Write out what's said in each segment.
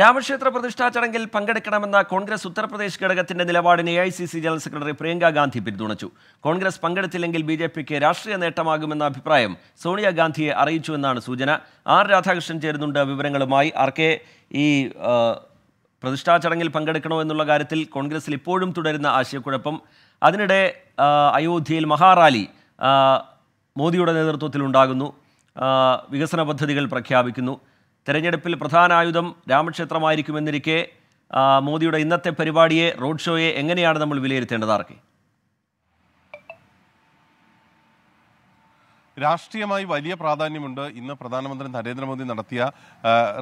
രാമക്ഷേത്ര പ്രതിഷ്ഠാ ചടങ്ങിൽ പങ്കെടുക്കണമെന്ന കോൺഗ്രസ് ഉത്തർപ്രദേശ് ഘടകത്തിന്റെ നിലപാടിന് A I C C general secretary Priyanka Gandhi പിന്തുണച്ചു കോൺഗ്രസ് പങ്കെടുത്തില്ലെങ്കിൽ ബി ജെ പിക്ക് രാഷ്ട്രീയ നേട്ടമാകുമെന്ന അഭിപ്രായം സോണിയാഗാന്ധിയെ അറിയിച്ചുവെന്നാണ് സൂചന ആർ രാധാകൃഷ്ണൻ ചേരുന്നുണ്ട് വിവരങ്ങളുമായി ആർ കെ ഈ പ്രതിഷ്ഠാ ചടങ്ങിൽ പങ്കെടുക്കണോ എന്നുള്ള കാര്യത്തിൽ കോൺഗ്രസിൽ ഇപ്പോഴും തുടരുന്ന ആശയക്കുഴപ്പം അതിനിടെ അയോധ്യയിൽ മഹാറാലി മോദിയുടെ നേതൃത്വത്തിൽ ഉണ്ടാകുന്നു വികസന പദ്ധതികൾ പ്രഖ്യാപിക്കുന്നു തെരഞ്ഞെടുപ്പിൽ പ്രധാന ആയുധം രാമക്ഷേത്രമായിരിക്കുമെന്നിരിക്കെ മോദിയുടെ ഇന്നത്തെ പരിപാടിയെ റോഡ് ഷോയെ എങ്ങനെയാണ് നമ്മൾ വിലയിരുത്തേണ്ടത് ആർക്കെ രാഷ്ട്രീയമായി വലിയ പ്രാധാന്യമുണ്ട് ഇന്ന് പ്രധാനമന്ത്രി നരേന്ദ്രമോദി നടത്തിയ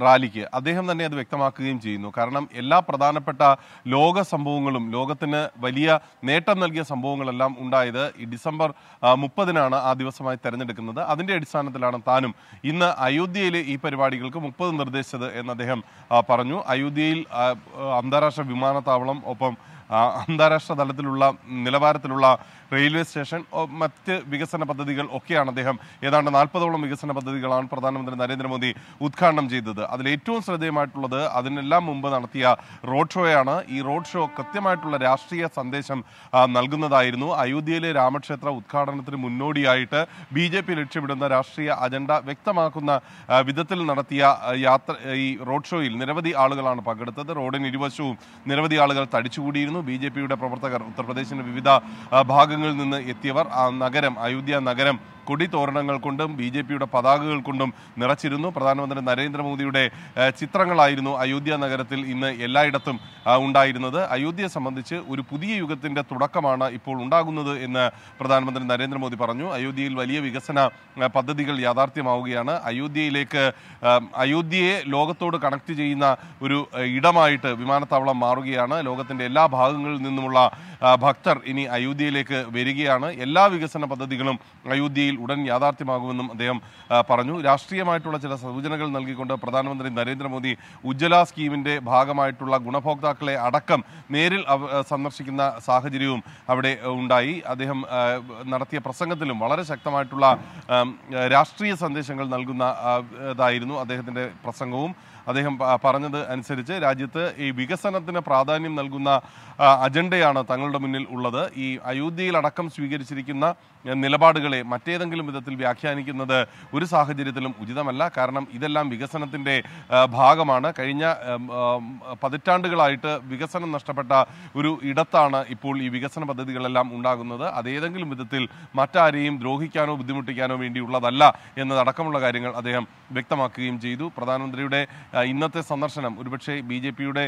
റാലിക്ക് അദ്ദേഹം തന്നെ അത് വ്യക്തമാക്കുകയും ചെയ്യുന്നു കാരണം എല്ലാ പ്രധാനപ്പെട്ട ലോക സംഭവങ്ങളും ലോകത്തിന് വലിയ നേട്ടം നൽകിയ സംഭവങ്ങളെല്ലാം ഉണ്ടായത് ഈ ഡിസംബർ മുപ്പതിനാണ് ആ ദിവസമായി തെരഞ്ഞെടുക്കുന്നത് അതിൻ്റെ അടിസ്ഥാനത്തിലാണ് താനും ഇന്ന് അയോധ്യയിലെ ഈ പരിപാടികൾക്ക് മുപ്പത് നിർദ്ദേശിച്ചത് എന്ന് അദ്ദേഹം പറഞ്ഞു അയോധ്യയിൽ അന്താരാഷ്ട്ര വിമാനത്താവളം ഒപ്പം അന്താരാഷ്ട്ര തലത്തിലുള്ള നിലവാരത്തിലുള്ള റെയിൽവേ സ്റ്റേഷൻ മറ്റ് വികസന പദ്ധതികൾ ഒക്കെയാണ് അദ്ദേഹം ഏതാണ്ട് നാൽപ്പതോളം വികസന പദ്ധതികളാണ് പ്രധാനമന്ത്രി നരേന്ദ്രമോദി ഉദ്ഘാടനം ചെയ്തത് അതിൽ ഏറ്റവും ശ്രദ്ധേയമായിട്ടുള്ളത് അതിനെല്ലാം മുമ്പ് നടത്തിയ റോഡ് ഷോയാണ് ഈ റോഡ് ഷോ കൃത്യമായിട്ടുള്ള രാഷ്ട്രീയ സന്ദേശം നൽകുന്നതായിരുന്നു അയോധ്യയിലെ രാമക്ഷേത്ര ഉദ്ഘാടനത്തിന് മുന്നോടിയായിട്ട് ബി ജെ പി ലക്ഷ്യമിടുന്ന രാഷ്ട്രീയ അജണ്ട വ്യക്തമാക്കുന്ന വിധത്തിൽ നടത്തിയ യാത്ര ഈ റോഡ് ഷോയിൽ നിരവധി ആളുകളാണ് പങ്കെടുത്തത് റോഡിന് ഇരുവശവും നിരവധി ആളുകൾ തടിച്ചുകൂടിയിരുന്നു ഉണ്ടായിരുന്നു ബി ജെ പിയുടെ പ്രവർത്തകർ ഉത്തർപ്രദേശിന്റെ വിവിധ ഭാഗങ്ങളിൽ നിന്ന് എത്തിയവർ ആ നഗരം അയോധ്യ നഗരം തോരണങ്ങൾ കൊണ്ടും ബി ജെ പിയുടെ പതാകകൾ കൊണ്ടും നിറച്ചിരുന്നു പ്രധാനമന്ത്രി നരേന്ദ്രമോദിയുടെ ചിത്രങ്ങളായിരുന്നു അയോധ്യ നഗരത്തിൽ ഇന്ന് എല്ലായിടത്തും ഉണ്ടായിരുന്നത് അയോധ്യയെ സംബന്ധിച്ച് ഒരു പുതിയ യുഗത്തിൻ്റെ തുടക്കമാണ് ഇപ്പോൾ ഉണ്ടാകുന്നത് എന്ന് പ്രധാനമന്ത്രി നരേന്ദ്രമോദി പറഞ്ഞു അയോധ്യയിൽ വലിയ വികസന പദ്ധതികൾ യാഥാർത്ഥ്യമാവുകയാണ് അയോധ്യയിലേക്ക് അയോധ്യയെ ലോകത്തോട് കണക്ട് ചെയ്യുന്ന ഒരു ഇടമായിട്ട് വിമാനത്താവളം മാറുകയാണ് ലോകത്തിൻ്റെ എല്ലാ ഭാഗങ്ങളിൽ നിന്നുമുള്ള ഭക്തർ ഇനി അയോധ്യയിലേക്ക് വരികയാണ് എല്ലാ വികസന പദ്ധതികളും അയോധ്യയിൽ ഉടൻ യാഥാർത്ഥ്യമാകുമെന്നും അദ്ദേഹം പറഞ്ഞു രാഷ്ട്രീയമായിട്ടുള്ള ചില സൂചനകൾ നൽകിക്കൊണ്ട് പ്രധാനമന്ത്രി നരേന്ദ്രമോദി ഉജ്ജ്വല സ്കീമിന്റെ ഭാഗമായിട്ടുള്ള ഗുണഭോക്താക്കളെ അടക്കം നേരിൽ സന്ദർശിക്കുന്ന സാഹചര്യവും അവിടെ ഉണ്ടായി അദ്ദേഹം നടത്തിയ പ്രസംഗത്തിലും വളരെ ശക്തമായിട്ടുള്ള രാഷ്ട്രീയ സന്ദേശങ്ങൾ നൽകുന്നതായിരുന്നു അദ്ദേഹത്തിൻ്റെ പ്രസംഗവും അദ്ദേഹം പറഞ്ഞത് അനുസരിച്ച് രാജ്യത്ത് ഈ വികസനത്തിന് പ്രാധാന്യം നൽകുന്ന അജണ്ടയാണ് തങ്ങളുടെ മുന്നിൽ ഉള്ളത് ഈ അയോധ്യയിലടക്കം സ്വീകരിച്ചിരിക്കുന്ന നിലപാടുകളെ മറ്റേതെങ്കിലും ഏതെങ്കിലും വിധത്തിൽ വ്യാഖ്യാനിക്കുന്നത് ഒരു സാഹചര്യത്തിലും ഉചിതമല്ല കാരണം ഇതെല്ലാം വികസനത്തിൻ്റെ ഭാഗമാണ് കഴിഞ്ഞ പതിറ്റാണ്ടുകളായിട്ട് വികസനം നഷ്ടപ്പെട്ട ഒരു ഇടത്താണ് ഇപ്പോൾ ഈ വികസന പദ്ധതികളെല്ലാം ഉണ്ടാകുന്നത് അതേതെങ്കിലും വിധത്തിൽ മറ്റാരെയും ദ്രോഹിക്കാനോ ബുദ്ധിമുട്ടിക്കാനോ വേണ്ടിയുള്ളതല്ല എന്നതടക്കമുള്ള കാര്യങ്ങൾ അദ്ദേഹം വ്യക്തമാക്കുകയും ചെയ്തു പ്രധാനമന്ത്രിയുടെ ഇന്നത്തെ സന്ദർശനം ഒരുപക്ഷെ ബി ജെ പിയുടെ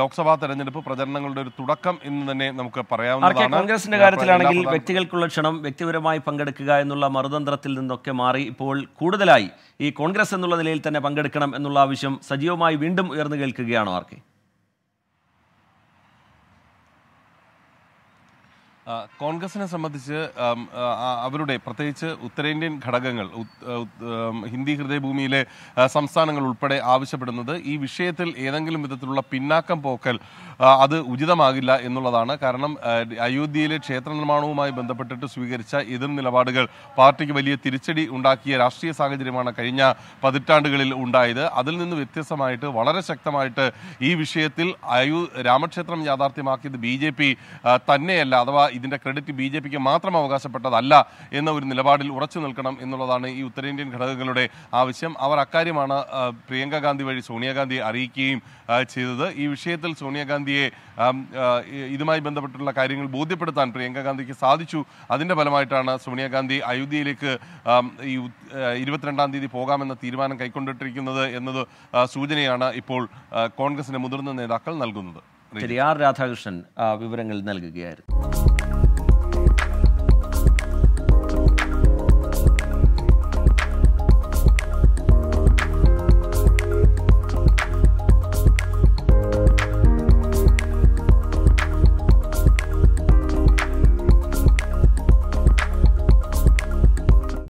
ലോക്സഭാ തെരഞ്ഞെടുപ്പ് പ്രചരണങ്ങളുടെ ഒരു തുടക്കം എന്ന് തന്നെ നമുക്ക് പറയാവുന്നതാണ് കോൺഗ്രസിന്റെ കാര്യത്തിലാണെങ്കിൽ വ്യക്തികൾക്കുള്ള ക്ഷണം വ്യക്തിപരമായി പങ്കെടുക്കുക എന്നുള്ള മറുതന്ത്രത്തിൽ നിന്നൊക്കെ മാറി ഇപ്പോൾ കൂടുതലായി ഈ കോൺഗ്രസ് എന്നുള്ള നിലയിൽ തന്നെ പങ്കെടുക്കണം എന്നുള്ള ആവശ്യം സജീവമായി വീണ്ടും ഉയർന്നു കേൾക്കുകയാണോ ആർക്കെ കോൺഗ്രസിനെ സംബന്ധിച്ച് അവരുടെ പ്രത്യേകിച്ച് ഉത്തരേന്ത്യൻ ഘടകങ്ങൾ ഹിന്ദി ഹൃദയഭൂമിയിലെ സംസ്ഥാനങ്ങൾ ഉൾപ്പെടെ ആവശ്യപ്പെടുന്നത് ഈ വിഷയത്തിൽ ഏതെങ്കിലും വിധത്തിലുള്ള പിന്നാക്കം പോക്കൽ അത് ഉചിതമാകില്ല എന്നുള്ളതാണ് കാരണം അയോധ്യയിലെ ക്ഷേത്ര നിർമ്മാണവുമായി ബന്ധപ്പെട്ടിട്ട് സ്വീകരിച്ച എതിർ നിലപാടുകൾ പാർട്ടിക്ക് വലിയ തിരിച്ചടി ഉണ്ടാക്കിയ രാഷ്ട്രീയ സാഹചര്യമാണ് കഴിഞ്ഞ പതിറ്റാണ്ടുകളിൽ ഉണ്ടായത് അതിൽ നിന്ന് വ്യത്യസ്തമായിട്ട് വളരെ ശക്തമായിട്ട് ഈ വിഷയത്തിൽ അയോ രാമക്ഷേത്രം യാഥാർത്ഥ്യമാക്കിയത് ബി തന്നെയല്ല അഥവാ ഇതിൻ്റെ ക്രെഡിറ്റ് ബി ജെ പിക്ക് മാത്രം അവകാശപ്പെട്ടതല്ല എന്ന ഒരു നിലപാടിൽ ഉറച്ചു നിൽക്കണം എന്നുള്ളതാണ് ഈ ഉത്തരേന്ത്യൻ ഘടകങ്ങളുടെ ആവശ്യം അവർ അക്കാര്യമാണ് പ്രിയങ്ക ഗാന്ധി വഴി സോണിയാഗാന്ധിയെ അറിയിക്കുകയും ചെയ്തത് ഈ വിഷയത്തിൽ സോണിയാഗാന്ധിയെ ഇതുമായി ബന്ധപ്പെട്ടുള്ള കാര്യങ്ങൾ ബോധ്യപ്പെടുത്താൻ പ്രിയങ്ക ഗാന്ധിക്ക് സാധിച്ചു അതിൻ്റെ ഫലമായിട്ടാണ് സോണിയാഗാന്ധി അയോധ്യയിലേക്ക് ഈ ഇരുപത്തിരണ്ടാം തീയതി പോകാമെന്ന തീരുമാനം കൈക്കൊണ്ടിട്ടിരിക്കുന്നത് എന്നത് സൂചനയാണ് ഇപ്പോൾ കോൺഗ്രസിന്റെ മുതിർന്ന നേതാക്കൾ നൽകുന്നത് ശരി ആർ രാധാകൃഷ്ണൻ വിവരങ്ങൾ നൽകുകയായിരുന്നു